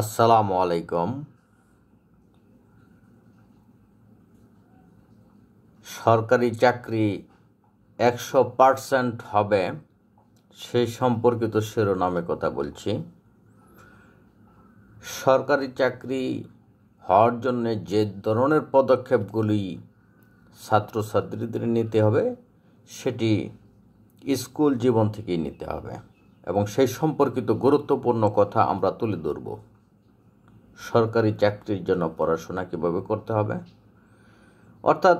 আসসালামু আলাইকুম সরকারি চাকরি একশো পারসেন্ট হবে সেই সম্পর্কিত শিরোনামে কথা বলছি সরকারি চাকরি হওয়ার জন্যে যে ধরনের পদক্ষেপগুলি ছাত্রছাত্রীদের নিতে হবে সেটি স্কুল জীবন থেকেই নিতে হবে এবং সেই সম্পর্কিত গুরুত্বপূর্ণ কথা আমরা তুলে ধরব সরকারি চাকরির জন্য পড়াশোনা কীভাবে করতে হবে অর্থাৎ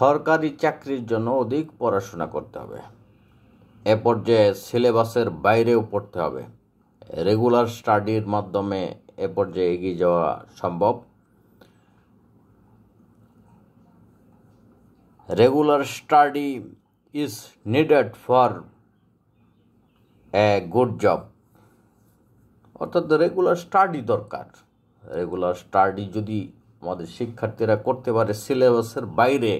সরকারি চাকরির জন্য অধিক পড়াশোনা করতে হবে এ পর্যায়ে সিলেবাসের বাইরেও পড়তে হবে রেগুলার স্টাডির মাধ্যমে এ পর্যায়ে এগিয়ে যাওয়া সম্ভব regular study is needed for a good job অর্থাৎ রেগুলার স্টাডি দরকার রেগুলার স্টাডি যদি আমাদের শিক্ষার্থীরা করতে পারে সিলেবাসের বাইরে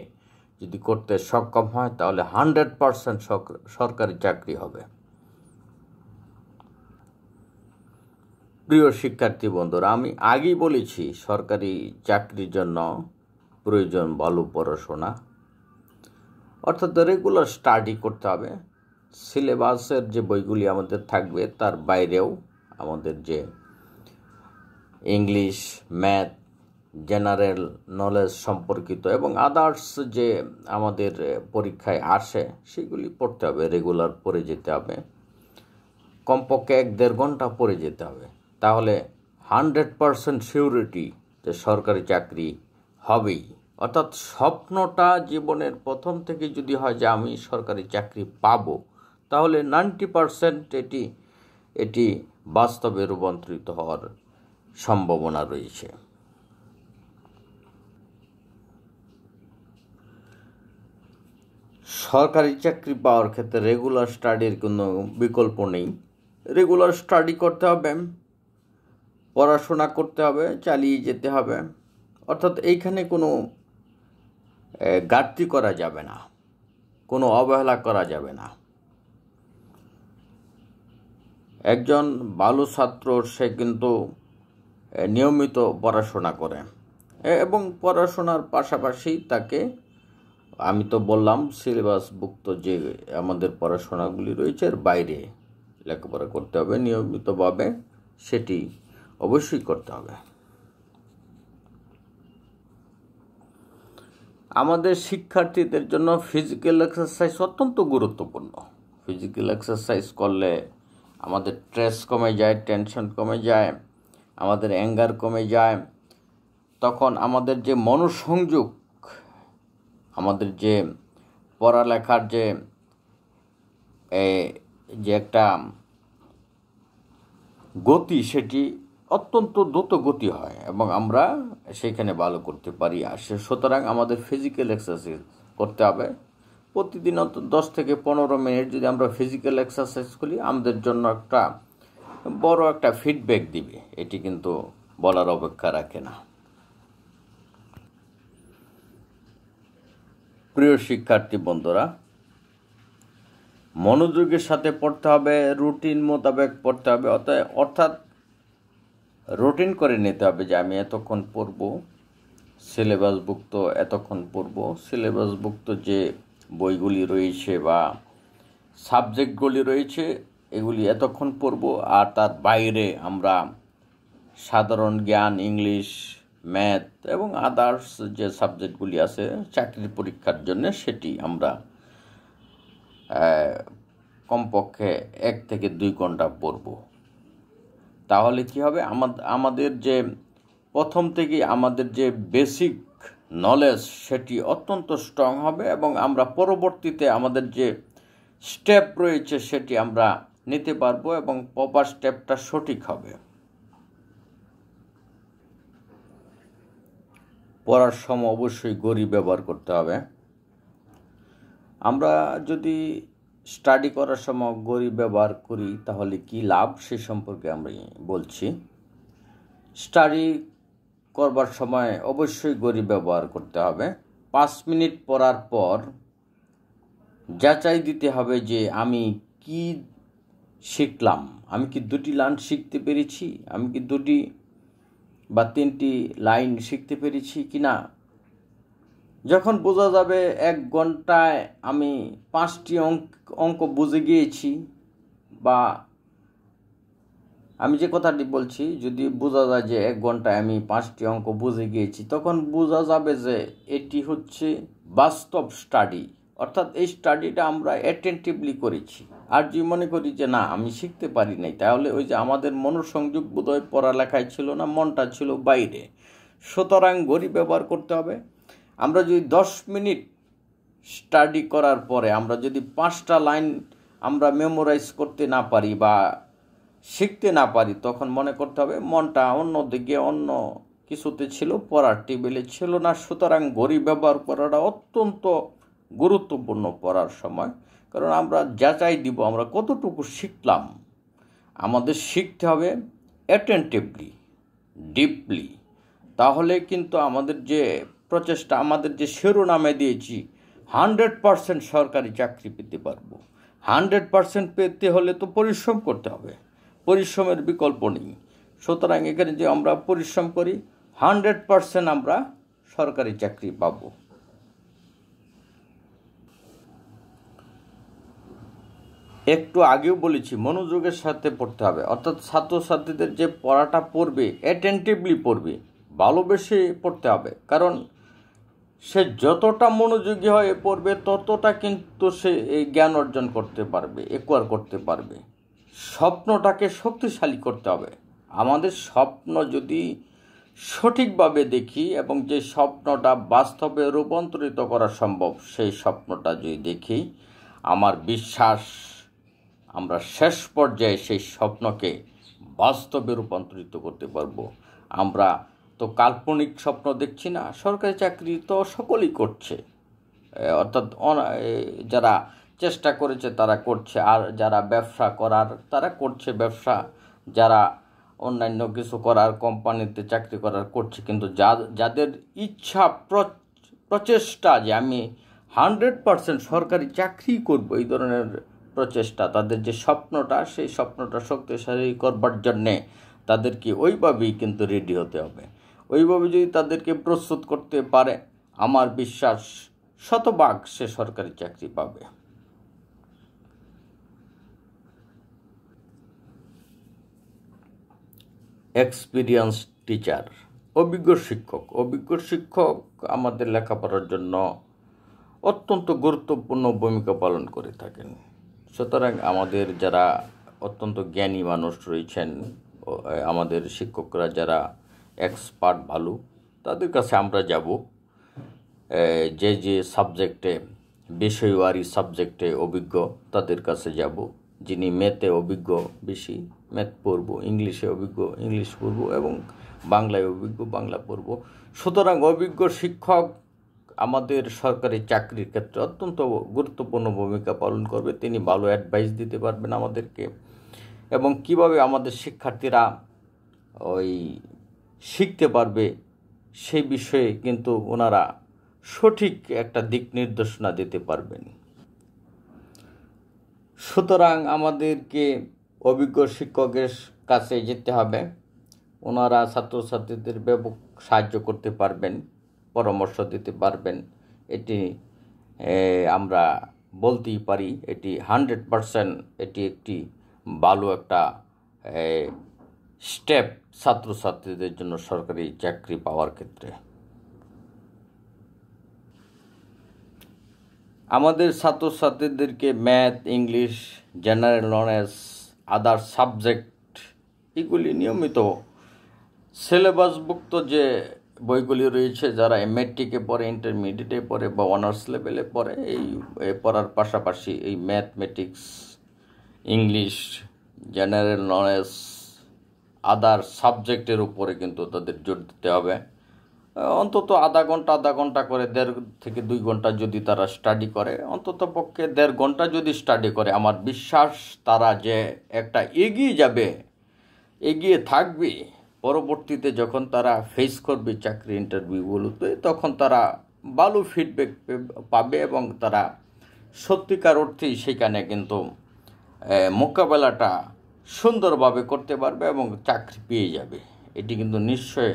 যদি করতে সক্ষম হয় তাহলে হান্ড্রেড পারসেন্ট সরকারি চাকরি হবে প্রিয় শিক্ষার্থী বন্ধুরা আমি আগেই বলেছি সরকারি চাকরির জন্য প্রয়োজন ভালো পড়াশোনা অর্থাৎ রেগুলার স্টাডি করতে হবে সিলেবাসের যে বইগুলি আমাদের থাকবে তার বাইরেও আমাদের যে ইংলিশ ম্যাথ জেনারেল নলেজ সম্পর্কিত এবং আদার্স যে আমাদের পরীক্ষায় আসে সেগুলি পড়তে হবে রেগুলার পড়ে যেতে হবে কমপক্ষে এক দেড় ঘন্টা পড়ে যেতে হবে তাহলে হান্ড্রেড পারসেন্ট সিউরিটি যে সরকারি চাকরি হবেই অর্থাৎ স্বপ্নটা জীবনের প্রথম থেকে যদি হয় যে আমি সরকারি চাকরি পাব তাহলে নাইনটি পারসেন্ট এটি এটি বাস্তবে রূপান্তরিত হওয়ার সম্ভাবনা রয়েছে সরকারি চাকরি পাওয়ার ক্ষেত্রে রেগুলার স্টাডির কোনো বিকল্প নেই রেগুলার স্টাডি করতে হবে পড়াশোনা করতে হবে চালিয়ে যেতে হবে অর্থাৎ এইখানে কোনো ঘাটতি করা যাবে না কোনো অবহেলা করা যাবে না একজন ভালো ছাত্র সে কিন্তু নিয়মিত পড়াশোনা করে এবং পড়াশোনার পাশাপাশি তাকে আমি তো বললাম সিলেবাসভুক্ত যে আমাদের পড়াশোনাগুলি রয়েছে এর বাইরে লেখাপড়া করতে হবে নিয়মিতভাবে সেটি অবশ্যই করতে হবে আমাদের শিক্ষার্থীদের জন্য ফিজিক্যাল এক্সারসাইজ অত্যন্ত গুরুত্বপূর্ণ ফিজিক্যাল এক্সারসাইজ করলে আমাদের স্ট্রেস কমে যায় টেনশন কমে যায় আমাদের অ্যাঙ্গার কমে যায় তখন আমাদের যে মনসংযোগ আমাদের যে পড়ালেখার যে যে একটা গতি সেটি অত্যন্ত দ্রুত গতি হয় এবং আমরা সেখানে ভালো করতে পারি আর সে সুতরাং আমাদের ফিজিক্যাল এক্সারসাইজ করতে হবে প্রতিদিন অন্তত দশ থেকে পনেরো মিনিট যদি আমরা ফিজিক্যাল এক্সারসাইজ করি আমাদের জন্য একটা বড় একটা ফিডব্যাক দিবে এটি কিন্তু বলার অপেক্ষা রাখে না প্রিয় শিক্ষার্থী বন্ধুরা মনোযোগের সাথে পড়তে হবে রুটিন মোতাবেক পড়তে হবে অতএব অর্থাৎ রুটিন করে নিতে হবে যে আমি এতক্ষণ পড়ব সিলেবাসভুক্ত এতক্ষণ পড়ব সিলেবাসভুক্ত যে বইগুলি রয়েছে বা সাবজেক্টগুলি রয়েছে এগুলি এতক্ষণ পড়ব আর তার বাইরে আমরা সাধারণ জ্ঞান ইংলিশ ম্যাথ এবং আদার্স যে সাবজেক্টগুলি আছে চাকরির পরীক্ষার জন্য সেটি আমরা কমপক্ষে এক থেকে দুই ঘন্টা পড়ব তাহলে কি হবে আমাদের যে প্রথম থেকে আমাদের যে বেসিক নলেজ সেটি অত্যন্ত স্ট্রং হবে এবং আমরা পরবর্তীতে আমাদের যে স্টেপ রয়েছে সেটি আমরা নিতে পারবো এবং প্রপার স্টেপটা সঠিক হবে পড়ার সময় অবশ্যই গড়ি ব্যবহার করতে হবে আমরা যদি স্টাডি করার সময় গড়ি ব্যবহার করি তাহলে কি লাভ সে সম্পর্কে আমি বলছি স্টাডি করবার সময় অবশ্যই গড়ি ব্যবহার করতে হবে পাঁচ মিনিট পরার পর যাচাই দিতে হবে যে আমি কি শিখলাম আমি কি দুটি লাইন শিখতে পেরেছি আমি কি দুটি বা তিনটি লাইন শিখতে পেরেছি কি না যখন বোঝা যাবে এক ঘন্টায় আমি পাঁচটি অঙ্ক অঙ্ক বুঝে গিয়েছি বা আমি যে কথাটি বলছি যদি বোঝা যায় যে এক ঘন্টায় আমি পাঁচটি অঙ্ক বুঝে গিয়েছি তখন বোঝা যাবে যে এটি হচ্ছে বাস্তব স্টাডি অর্থাৎ এই স্টাডিটা আমরা অ্যাটেন্টিভলি করেছি আর যদি মনে করি যে না আমি শিখতে পারি নাই তাহলে ওই যে আমাদের মনোসংযোগ বোধহয় পড়ালেখায় ছিল না মনটা ছিল বাইরে সুতরাং ঘড়ি ব্যবহার করতে হবে আমরা যদি দশ মিনিট স্টাডি করার পরে আমরা যদি পাঁচটা লাইন আমরা মেমোরাইজ করতে না পারি বা শিখতে না পারি তখন মনে করতে হবে মনটা অন্য দিকে অন্য কিছুতে ছিল পড়ার টেবিলে ছিল না সুতরাং ঘড়ি ব্যবহার করাটা অত্যন্ত গুরুত্বপূর্ণ পড়ার সময় কারণ আমরা যাচাই দিব আমরা কতটুকু শিখলাম আমাদের শিখতে হবে অ্যাটেন্টিভলি ডিপলি তাহলে কিন্তু আমাদের যে প্রচেষ্টা আমাদের যে শিরোনামে দিয়েছি হান্ড্রেড পারসেন্ট সরকারি চাকরি পেতে পারবো হান্ড্রেড পারসেন্ট পেতে হলে তো পরিশ্রম করতে হবে পরিশ্রমের বিকল্প নেই সুতরাং এখানে যে আমরা পরিশ্রম করি হান্ড্রেড পারসেন্ট আমরা সরকারি চাকরি পাব একটু আগেও বলেছি মনোযোগের সাথে পড়তে হবে অর্থাৎ ছাত্রছাত্রীদের যে পড়াটা পড়বে অ্যাটেন্টিভলি পড়বে ভালোবেসে পড়তে হবে কারণ সে যতটা মনোযোগী হয়ে পড়বে ততটা কিন্তু সে এই জ্ঞান অর্জন করতে পারবে একোয়ার করতে পারবে স্বপ্নটাকে শক্তিশালী করতে হবে আমাদের স্বপ্ন যদি সঠিকভাবে দেখি এবং যে স্বপ্নটা বাস্তবে রূপান্তরিত করা সম্ভব সেই স্বপ্নটা যদি দেখি আমার বিশ্বাস আমরা শেষ পর্যায়ে সেই স্বপ্নকে বাস্তবে রূপান্তরিত করতে পারবো আমরা তো কাল্পনিক স্বপ্ন দেখছি না সরকারি চাকরি তো সকলেই করছে অর্থাৎ যারা চেষ্টা করেছে তারা করছে আর যারা ব্যবসা করার তারা করছে ব্যবসা যারা অন্যান্য কিছু করার কোম্পানিতে চাকরি করার করছে কিন্তু যা যাদের ইচ্ছা প্রচেষ্টা যে আমি হান্ড্রেড পারসেন্ট সরকারি চাকরি করব এই ধরনের প্রচেষ্টা তাদের যে স্বপ্নটা সেই স্বপ্নটা শক্তিশালী করবার জন্যে তাদেরকে ওইভাবেই কিন্তু রেডি হতে হবে ওইভাবে যদি তাদেরকে প্রস্তুত করতে পারে আমার বিশ্বাস শতভাগ সে সরকারি চাকরি পাবে এক্সপিরিয়েন্স টিচার অভিজ্ঞ শিক্ষক অভিজ্ঞ শিক্ষক আমাদের লেখাপড়ার জন্য অত্যন্ত গুরুত্বপূর্ণ ভূমিকা পালন করে থাকেন সুতরাং আমাদের যারা অত্যন্ত জ্ঞানী মানুষ রয়েছেন আমাদের শিক্ষকরা যারা এক্সপার্ট ভালো তাদের কাছে আমরা যাব যে যে সাবজেক্টে বিষয়ওয়ারি সাবজেক্টে অভিজ্ঞ তাদের কাছে যাব যিনি মেতে অভিজ্ঞ বেশি ম্যাথ পড়ব ইংলিশে অভিজ্ঞ ইংলিশ পড়ব এবং বাংলায় অভিজ্ঞ বাংলা পড়ব সুতরাং অভিজ্ঞ শিক্ষক আমাদের সরকারি চাকরির ক্ষেত্রে অত্যন্ত গুরুত্বপূর্ণ ভূমিকা পালন করবে তিনি ভালো অ্যাডভাইস দিতে পারবেন আমাদেরকে এবং কিভাবে আমাদের শিক্ষার্থীরা ওই শিখতে পারবে সেই বিষয়ে কিন্তু ওনারা সঠিক একটা দিক নির্দেশনা দিতে পারবেন সুতরাং আমাদেরকে অভিজ্ঞ শিক্ষকের কাছে যেতে হবে ওনারা ছাত্রছাত্রীদের ব্যাপক সাহায্য করতে পারবেন পরামর্শ দিতে পারবেন এটি আমরা বলতেই পারি এটি হান্ড্রেড পারসেন্ট এটি একটি ভালো একটা স্টেপ ছাত্রছাত্রীদের জন্য সরকারি চাকরি পাওয়ার ক্ষেত্রে আমাদের ছাত্রছাত্রীদেরকে math English general knowledge other subject এগুলি নিয়মিত সিলেবাসভুক্ত যে বইগুলি রয়েছে যারা মেট্রিকে পড়ে ইন্টারমিডিয়েটে পড়ে বা অনার্স লেভেলে পড়ে এই পড়ার পাশাপাশি এই mathematics English general knowledge other সাবজেক্টের উপরে কিন্তু তাদের জোর দিতে হবে অন্তত আধা ঘন্টা আধা ঘন্টা করে দেড় থেকে দুই ঘন্টা যদি তারা স্টাডি করে অন্তত পক্ষে দেড় ঘন্টা যদি স্টাডি করে আমার বিশ্বাস তারা যে একটা এগিয়ে যাবে এগিয়ে থাকবে পরবর্তীতে যখন তারা ফেস করবে চাকরি ইন্টারভিউগুলোতে তখন তারা ভালো ফিডব্যাক পাবে এবং তারা সত্যিকার অর্থেই সেখানে কিন্তু মোকাবেলাটা সুন্দরভাবে করতে পারবে এবং চাকরি পেয়ে যাবে এটি কিন্তু নিশ্চয়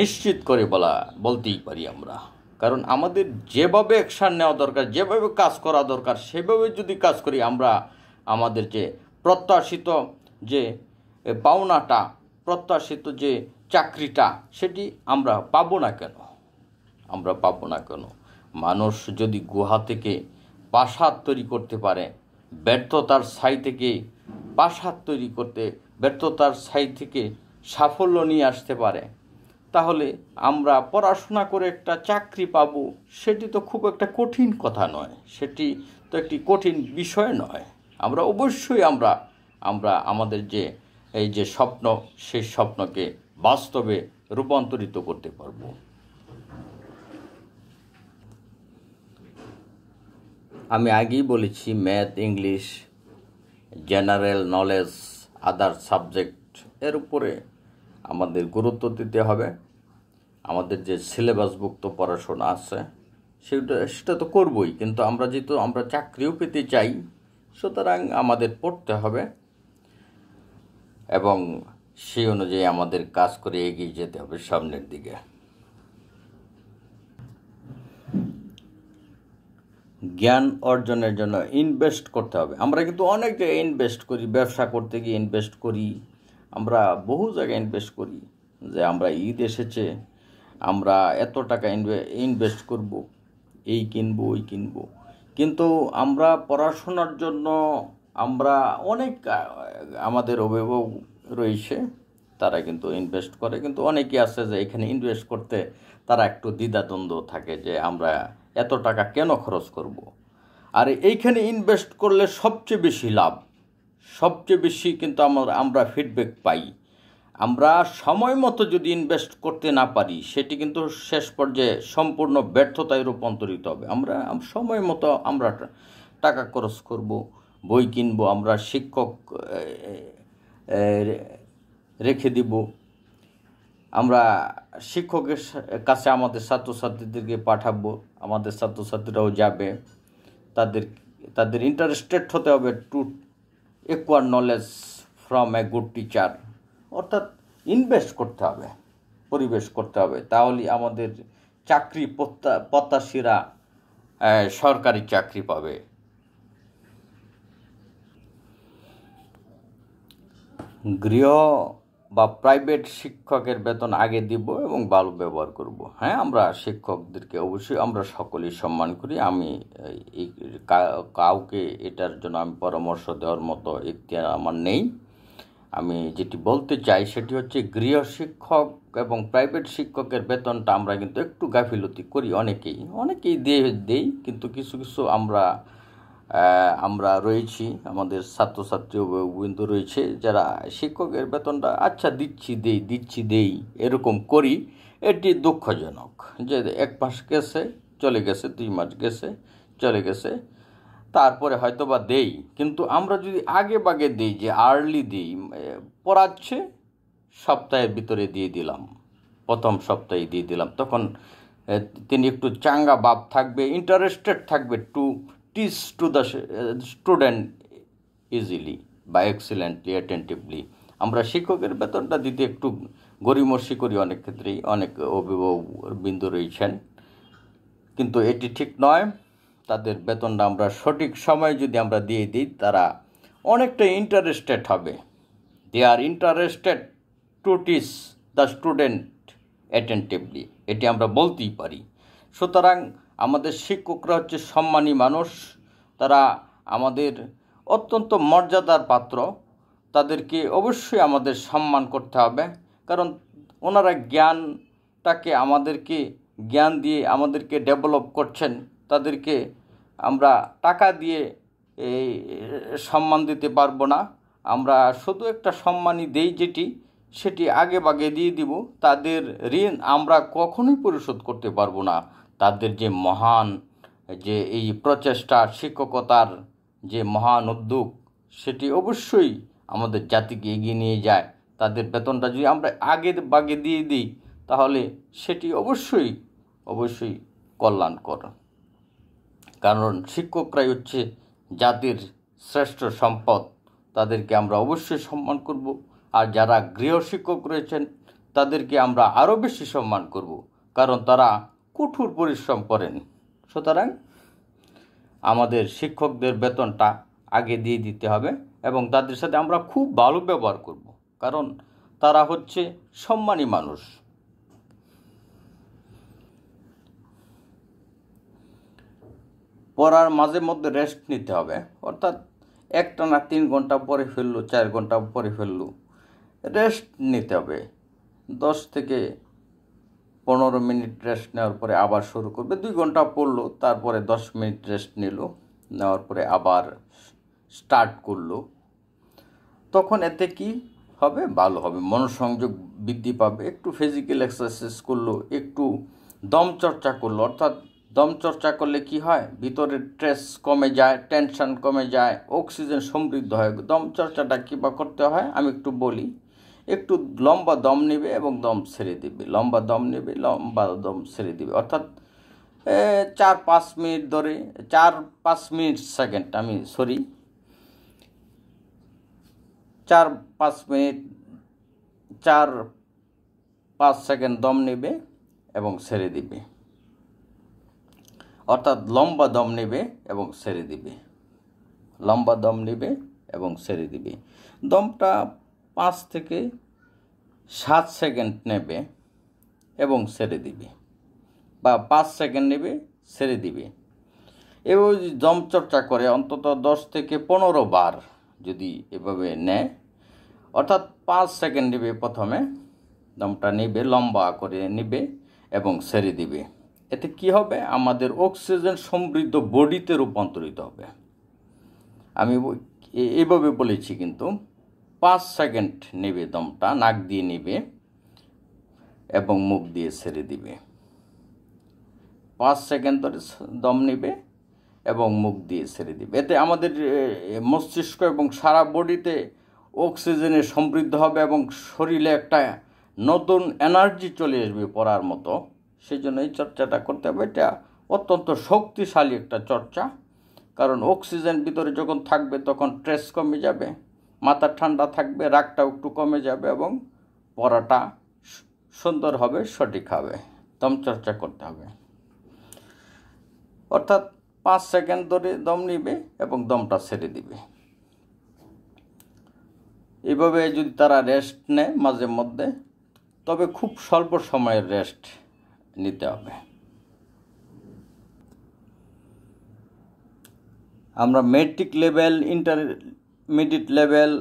নিশ্চিত করে বলা বলতেই পারি আমরা কারণ আমাদের যেভাবে অ্যাকশান নেওয়া দরকার যেভাবে কাজ করা দরকার সেভাবে যদি কাজ করি আমরা আমাদের যে প্রত্যাশিত যে পাওনাটা প্রত্যাশিত যে চাকরিটা সেটি আমরা পাবো না কেন আমরা পাবো না কেন মানুষ যদি গুহা থেকে প্রাসাদ তৈরি করতে পারে ব্যর্থতার ছাই থেকে প্রাসাদ তৈরি করতে ব্যর্থতার ছাই থেকে সাফল্য নিয়ে আসতে পারে তাহলে আমরা পড়াশোনা করে একটা চাকরি পাবো সেটি তো খুব একটা কঠিন কথা নয় সেটি তো একটি কঠিন বিষয় নয় আমরা অবশ্যই আমরা আমরা আমাদের যে এই যে স্বপ্ন সেই স্বপ্নকে বাস্তবে রূপান্তরিত করতে পারব আমি আগেই বলেছি math English general knowledge other subject এর উপরে আমাদের গুরুত্ব দিতে হবে আমাদের যে সিলেবাসভুক্ত পড়াশোনা আছে সেটা সেটা তো করবই কিন্তু আমরা যেহেতু আমরা চাকরিও পেতে চাই সুতরাং আমাদের পড়তে হবে এবং সেই অনুযায়ী আমাদের কাজ করে এগিয়ে যেতে হবে সামনের দিকে জ্ঞান অর্জনের জন্য ইনভেস্ট করতে হবে আমরা কিন্তু অনেক জায়গায় ইনভেস্ট করি ব্যবসা করতে গিয়ে ইনভেস্ট করি আমরা বহু জায়গায় ইনভেস্ট করি যে আমরা ঈদ এসেছে আমরা এত টাকা ইনভেস্ট করব এই কিনব ওই কিনব কিন্তু আমরা পড়াশোনার জন্য আমরা অনেক আমাদের অভিভাবক রয়েছে তারা কিন্তু ইনভেস্ট করে কিন্তু অনেকে আছে যে এখানে ইনভেস্ট করতে তারা একটু দ্বিধাদ্বন্দ্ব থাকে যে আমরা এত টাকা কেন খরচ করব। আর এইখানে ইনভেস্ট করলে সবচেয়ে বেশি লাভ সবচেয়ে বেশি কিন্তু আমার আমরা ফিডব্যাক পাই আমরা সময় মতো যদি ইনভেস্ট করতে না পারি সেটি কিন্তু শেষ পর্যায়ে সম্পূর্ণ ব্যর্থতায় রূপান্তরিত হবে আমরা সময় মতো আমরা টাকা খরচ করব বই কিনব আমরা শিক্ষক রেখে দিব আমরা শিক্ষকের কাছে আমাদের ছাত্রছাত্রীদেরকে পাঠাবো আমাদের ছাত্রছাত্রীরাও যাবে তাদের তাদের ইন্টারেস্টেড হতে হবে to acquire knowledge from a good teacher অর্থাৎ ইনভেস্ট করতে হবে পরিবেশ করতে হবে তাহলে আমাদের চাকরি প্রত্যাশীরা সরকারি চাকরি পাবে গৃহ বা প্রাইভেট শিক্ষকের বেতন আগে দিব এবং ভালো ব্যবহার করব হ্যাঁ আমরা শিক্ষকদেরকে অবশ্যই আমরা সকলেই সম্মান করি আমি এই কাউকে এটার জন্য আমি পরামর্শ দেওয়ার মতো ইতিহাস আমার নেই আমি যেটি বলতে চাই সেটি হচ্ছে গৃহ শিক্ষক এবং প্রাইভেট শিক্ষকের বেতনটা আমরা কিন্তু একটু গাফিলতি করি অনেকেই অনেকেই দিয়ে দেই কিন্তু কিছু কিছু আমরা আমরা রয়েছি আমাদের ছাত্রছাত্রী অভিভাবকবৃন্দ রয়েছে যারা শিক্ষকের বেতনটা আচ্ছা দিচ্ছি দেই দিচ্ছি দেই এরকম করি এটি দুঃখজনক যে এক মাস গেছে চলে গেছে দুই মাস গেছে চলে গেছে তারপরে হয়তো বা দেই কিন্তু আমরা যদি আগে বাগে দিই যে আর্লি দিই পড়াচ্ছে সপ্তাহের ভিতরে দিয়ে দিলাম প্রথম সপ্তাহে দিয়ে দিলাম তখন তিনি একটু চাঙ্গা ভাব থাকবে ইন্টারেস্টেড থাকবে to teach to the uh, student easily বা এক্সিলেন্টলি অ্যাটেন্টিভলি আমরা শিক্ষকের বেতনটা দিতে একটু গরিমসি করি অনেক ক্ষেত্রেই অনেক বিন্দু রয়েছেন কিন্তু এটি ঠিক নয় তাদের বেতনটা আমরা সঠিক সময় যদি আমরা দিয়ে দিই তারা অনেকটা ইন্টারেস্টেড হবে they are interested to teach the student attentively এটি আমরা বলতেই পারি সুতরাং আমাদের শিক্ষকরা হচ্ছে সম্মানী মানুষ তারা আমাদের অত্যন্ত মর্যাদার পাত্র তাদেরকে অবশ্যই আমাদের সম্মান করতে হবে কারণ ওনারা জ্ঞানটাকে আমাদেরকে জ্ঞান দিয়ে আমাদেরকে ডেভেলপ করছেন তাদেরকে আমরা টাকা দিয়ে এই সম্মান দিতে পারবো না আমরা শুধু একটা সম্মানই দেই যেটি সেটি আগে বাগে দিয়ে দিব তাদের ঋণ আমরা কখনোই পরিশোধ করতে পারবো না তাদের যে মহান যে এই প্রচেষ্টা শিক্ষকতার যে মহান উদ্যোগ সেটি অবশ্যই আমাদের জাতিকে এগিয়ে নিয়ে যায় তাদের বেতনটা যদি আমরা আগে বাগে দিয়ে দিই তাহলে সেটি অবশ্যই অবশ্যই কল্যাণকর কারণ শিক্ষকরাই হচ্ছে জাতির শ্রেষ্ঠ সম্পদ তাদেরকে আমরা অবশ্যই সম্মান করব আর যারা গৃহ শিক্ষক রয়েছেন তাদেরকে আমরা আরও বেশি সম্মান করব কারণ তারা কঠোর পরিশ্রম করেন সুতরাং আমাদের শিক্ষকদের বেতনটা আগে দিয়ে দিতে হবে এবং তাদের সাথে আমরা খুব ভালো ব্যবহার করব কারণ তারা হচ্ছে সম্মানী মানুষ পড়ার মাঝে মধ্যে রেস্ট নিতে হবে অর্থাৎ একটা না তিন ঘন্টা পরে ফেললো চার ঘন্টা পরে ফেললো রেস্ট নিতে হবে দশ থেকে পনেরো মিনিট রেস্ট নেওয়ার পরে আবার শুরু করবে দুই ঘন্টা পড়লো তারপরে দশ মিনিট রেস্ট নিল নেওয়ার পরে আবার স্টার্ট করলো তখন এতে কি হবে ভালো হবে মনোসংযোগ বৃদ্ধি পাবে একটু ফিজিক্যাল এক্সারসাইজ করলো একটু দম চর্চা করলো অর্থাৎ দম চর্চা করলে কি হয় ভিতরে স্ট্রেস কমে যায় টেনশন কমে যায় অক্সিজেন সমৃদ্ধ হয় দম চর্চাটা কী বা করতে হয় আমি একটু বলি একটু লম্বা দম নেবে এবং দম ছেড়ে দিবে লম্বা দম নেবে লম্বা দম ছেড়ে দিবে অর্থাৎ চার পাঁচ মিনিট ধরে চার পাঁচ মিনিট সেকেন্ড আমি সরি চার পাঁচ মিনিট চার পাঁচ সেকেন্ড দম নেবে এবং ছেড়ে দিবে অর্থাৎ লম্বা দম নেবে এবং ছেড়ে দিবে লম্বা দম নেবে এবং ছেড়ে দিবে দমটা পাঁচ থেকে সাত সেকেন্ড নেবে এবং ছেড়ে দিবে বা পাঁচ সেকেন্ড নেবে ছেড়ে দিবে এভাবে যদি দমচর্চা করে অন্তত দশ থেকে পনেরো বার যদি এভাবে নেয় অর্থাৎ পাঁচ সেকেন্ড নেবে প্রথমে দমটা নেবে লম্বা করে নেবে এবং ছেড়ে দিবে এতে কি হবে আমাদের অক্সিজেন সমৃদ্ধ বডিতে রূপান্তরিত হবে আমি এইভাবে বলেছি কিন্তু পাঁচ সেকেন্ড নেবে দমটা নাক দিয়ে নেবে এবং মুখ দিয়ে ছেড়ে দিবে পাঁচ সেকেন্ড ধরে দম নেবে এবং মুখ দিয়ে ছেড়ে দিবে এতে আমাদের মস্তিষ্ক এবং সারা বডিতে অক্সিজেনে সমৃদ্ধ হবে এবং শরীরে একটা নতুন এনার্জি চলে আসবে পড়ার মতো সেই জন্য এই চর্চাটা করতে হবে এটা অত্যন্ত শক্তিশালী একটা চর্চা কারণ অক্সিজেন ভিতরে যখন থাকবে তখন স্ট্রেস কমে যাবে মাথা ঠান্ডা থাকবে রাগটা একটু কমে যাবে এবং পড়াটা সুন্দর হবে সঠিক হবে দম চর্চা করতে হবে অর্থাৎ পাঁচ সেকেন্ড ধরে দম নিবে এবং দমটা ছেড়ে দিবে এভাবে যদি তারা রেস্ট নেয় মাঝে মধ্যে তবে খুব স্বল্প সময়ের রেস্ট নিতে হবে আমরা matric level intermediate level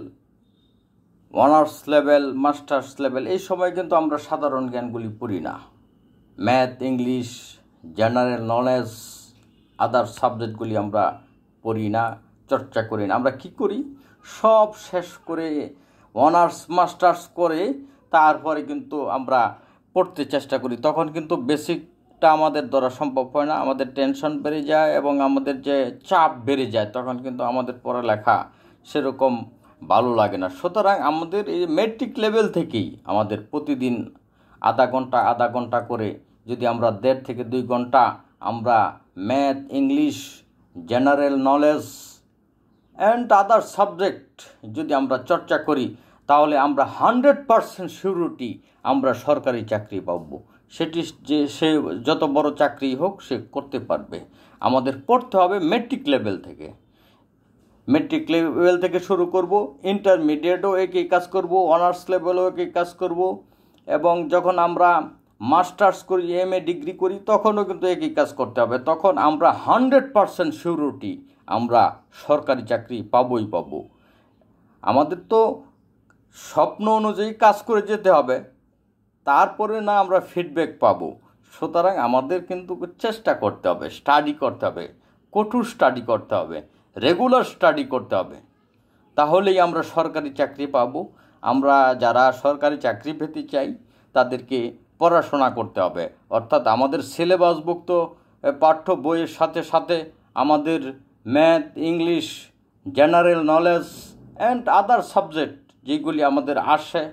honours level masters level এই সময় কিন্তু আমরা সাধারণ জ্ঞানগুলি পড়ি না math English general knowledge other সাবজেক্টগুলি আমরা পড়ি না চর্চা করি না আমরা কি করি সব শেষ করে অনার্স মাস্টার্স করে তারপরে কিন্তু আমরা পড়তে চেষ্টা করি তখন কিন্তু বেসিকটা আমাদের দ্বারা সম্ভব হয় না আমাদের টেনশন বেড়ে যায় এবং আমাদের যে চাপ বেড়ে যায় তখন কিন্তু আমাদের পড়ালেখা সেরকম ভালো লাগে না সুতরাং আমাদের এই মেট্রিক লেভেল থেকেই আমাদের প্রতিদিন আধা ঘন্টা আধা ঘন্টা করে যদি আমরা দেড় থেকে দুই ঘন্টা আমরা math English general knowledge and other subject যদি আমরা চর্চা করি তাহলে আমরা হান্ড্রেড পারসেন্ট সিউরিটি আমরা সরকারি চাকরি পাব সেটি যে সে যত বড় চাকরি হোক সে করতে পারবে আমাদের পড়তে হবে মেট্রিক লেভেল থেকে মেট্রিক লেভেল থেকে শুরু করব ইন্টারমিডিয়েটও একই কাজ করব অনার্স লেভেলও একই কাজ করব এবং যখন আমরা মাস্টার্স করি এম এ ডিগ্রি করি তখনও কিন্তু একই কাজ করতে হবে তখন আমরা হান্ড্রেড পারসেন্ট সিউরিটি আমরা সরকারি চাকরি পাবই পাব আমাদের তো স্বপ্ন অনুযায়ী কাজ করে যেতে হবে তারপরে না আমরা ফিডব্যাক পাব সুতরাং আমাদের কিন্তু চেষ্টা করতে হবে স্টাডি করতে হবে কঠোর স্টাডি করতে হবে রেগুলার স্টাডি করতে হবে তাহলেই আমরা সরকারি চাকরি পাব আমরা যারা সরকারি চাকরি পেতে চাই তাদেরকে পড়াশোনা করতে হবে অর্থাৎ আমাদের সিলেবাসভুক্ত পাঠ্য বইয়ের সাথে সাথে আমাদের math English general knowledge and other subject যেগুলি আমাদের আসে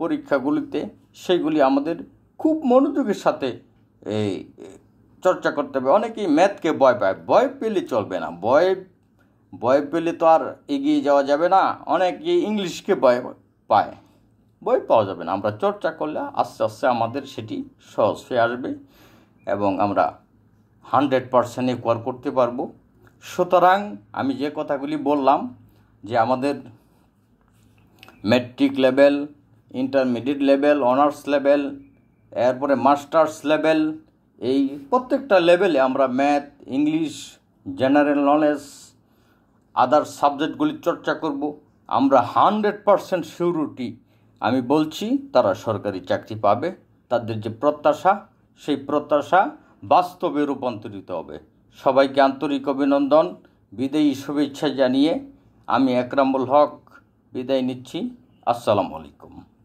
পরীক্ষাগুলিতে সেগুলি আমাদের খুব মনোযোগের সাথে চর্চা করতে হবে অনেকেই ম্যাথকে ভয় পায় ভয় পেলে চলবে না ভয় ভয় পেলে তো আর এগিয়ে যাওয়া যাবে না অনেকে ইংলিশকে ভয় পায় ভয় পাওয়া যাবে না আমরা চর্চা করলে আস্তে আস্তে আমাদের সেটি সহজ হয়ে আসবে এবং আমরা হান্ড্রেড পারসেন্ট একোয়ার করতে পারবো সুতরাং আমি যে কথাগুলি বললাম যে আমাদের matric level intermediate level honours level এরপরে মাস্টার্স লেভেল এই প্রত্যেকটা লেভেলে আমরা math English general knowledge other সাবজেক্টগুলি চর্চা করব আমরা হান্ড্রেড পারসেন্ট সিউরিটি আমি বলছি তারা সরকারি চাকরি পাবে তাদের যে প্রত্যাশা সেই প্রত্যাশা বাস্তবে রূপান্তরিত হবে সবাইকে আন্তরিক অভিনন্দন বিদায়ী শুভেচ্ছা জানিয়ে আমি একরামুল হক বিদায় নিচ্ছি আসসালামু আলাইকুম